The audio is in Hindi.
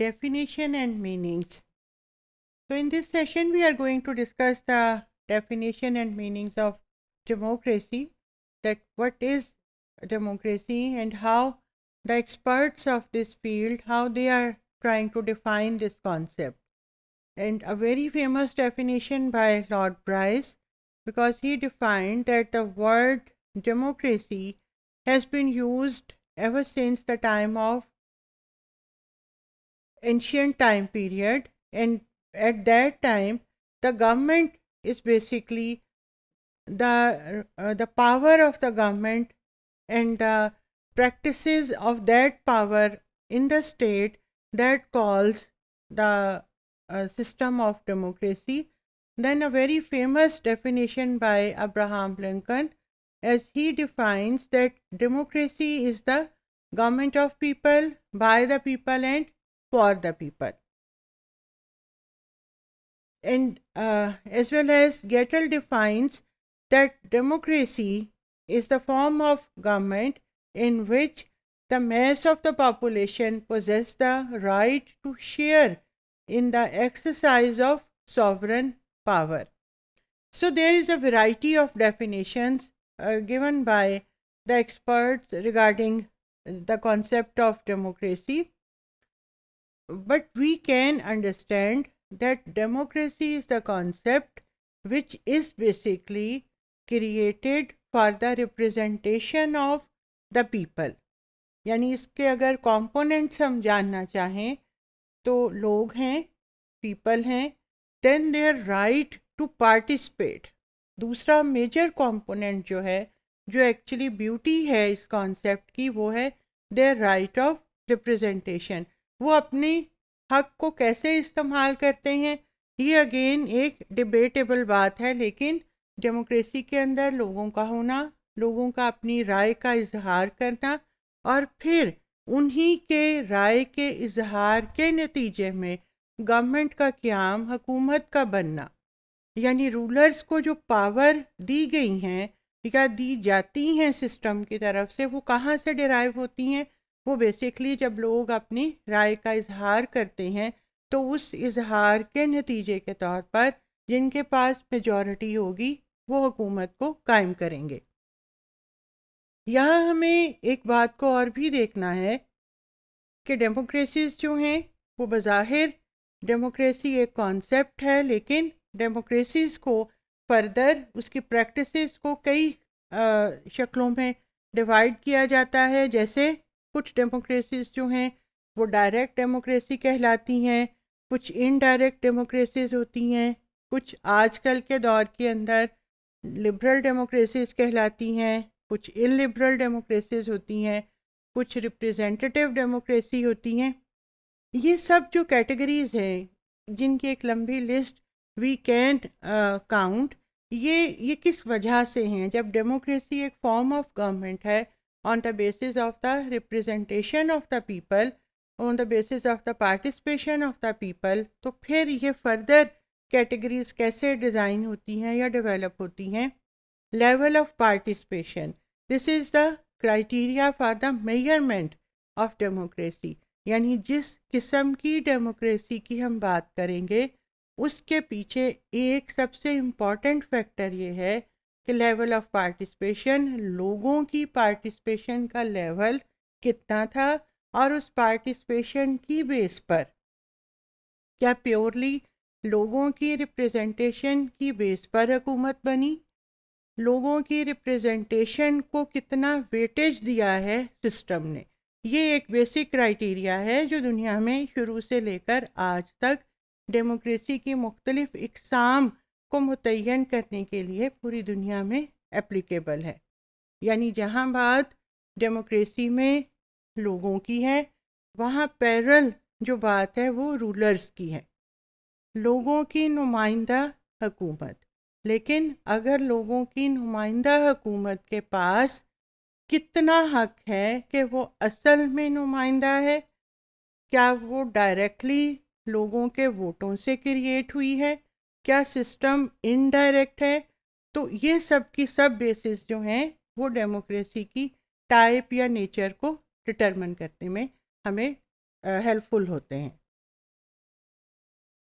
definition and meanings. So in this session, we are going to discuss the definition and meanings of democracy, that what is democracy and how the experts of this field, how they are trying to define this concept. And a very famous definition by Lord Bryce, because he defined that the word democracy has been used ever since the time of ancient time period and at that time the government is basically the uh, the power of the government and the practices of that power in the state that calls the uh, system of democracy then a very famous definition by abraham lincoln as he defines that democracy is the government of people by the people and for the people. And uh, as well as Gettle defines that democracy is the form of government in which the mass of the population possess the right to share in the exercise of sovereign power. So there is a variety of definitions uh, given by the experts regarding the concept of democracy. but we can understand that democracy is the concept which is basically created for the representation of the people यानी इसके अगर कंपोनेंट्स हम जानना चाहें तो लोग हैं पीपल हैं then their right to participate दूसरा मेजर कंपोनेंट जो है जो एक्चुअली ब्यूटी है इस कॉन्सेप्ट की वो है देयर राइट ऑफ रिप्रेजेंटेशन वो अपने हक को कैसे इस्तेमाल करते हैं ये अगेन एक डिबेटेबल बात है लेकिन डेमोक्रेसी के अंदर लोगों का होना लोगों का अपनी राय का इजहार करना और फिर उन्हीं के राय के इजहार के नतीजे में गवर्नमेंट का क्याम हकूमत का बनना यानी रूलर्स को जो पावर दी गई हैं या दी जाती हैं सिस्टम की तरफ से वो कहाँ से डिराइव होती हैं वो बेसिकली जब लोग अपनी राय का इजहार करते हैं तो उस इजहार के नतीजे के तौर पर जिनके पास मेजॉरिटी होगी वो हुकूमत को कायम करेंगे यहाँ हमें एक बात को और भी देखना है कि डेमोक्रेसीज जो हैं वो बज़ाहिर डेमोक्रेसी एक कॉन्सेप्ट है लेकिन डेमोक्रेसीज को फर्दर उसकी प्रैक्टिसेस को कई शक्लों में डिवाइड किया जाता है जैसे कुछ डेमोक्रेसीज जो हैं वो डायरेक्ट डेमोक्रेसी कहलाती हैं कुछ इनडायरेक्ट डेमोक्रेसीज होती हैं कुछ आजकल के दौर के अंदर लिबरल डेमोक्रेसीज कहलाती हैं कुछ इलिबरल डेमोक्रेसीज होती हैं कुछ रिप्रेजेंटेटिव डेमोक्रेसी होती हैं ये सब जो कैटेगरीज हैं जिनकी एक लंबी लिस्ट वी कैन काउंट ये ये किस वजह से हैं जब डेमोक्रेसी एक फॉर्म ऑफ गवर्नमेंट है on the basis of the representation of the people on the basis of the participation of the people to phir ye further categories kaise design hoti hain ya develop hoti hain level of participation this is the criteria for the measurement of democracy यानी जिस किस्म की डेमोक्रेसी की हम बात करेंगे उसके पीछे एक सबसे इम्पॉर्टेंट फैक्टर ये है लेवल ऑफ पार्टिसिपेशन लोगों की पार्टिसिपेशन का लेवल कितना था और उस पार्टिसिपेशन की बेस पर क्या प्योरली लोगों की रिप्रेजेंटेशन की बेस पर हुकूमत बनी लोगों की रिप्रेजेंटेशन को कितना वेटेज दिया है सिस्टम ने ये एक बेसिक क्राइटेरिया है जो दुनिया में शुरू से लेकर आज तक डेमोक्रेसी की मुख्तलिफ इकसाम को मुतन करने के लिए पूरी दुनिया में एप्लीकेबल है यानी जहाँ बात डेमोक्रेसी में लोगों की है वहाँ पैरल जो बात है वो रूलर्स की है लोगों की नुमाइंदा हकूमत लेकिन अगर लोगों की नुमाइंदा हकूमत के पास कितना हक है कि वो असल में नुमाइंदा है क्या वो डायरेक्टली लोगों के वोटों से क्रिएट हुई है क्या सिस्टम इनडायरेक्ट है तो ये सब की सब बेसिस जो हैं वो डेमोक्रेसी की टाइप या नेचर को डिटरमिन करने में हमें हेल्पफुल होते हैं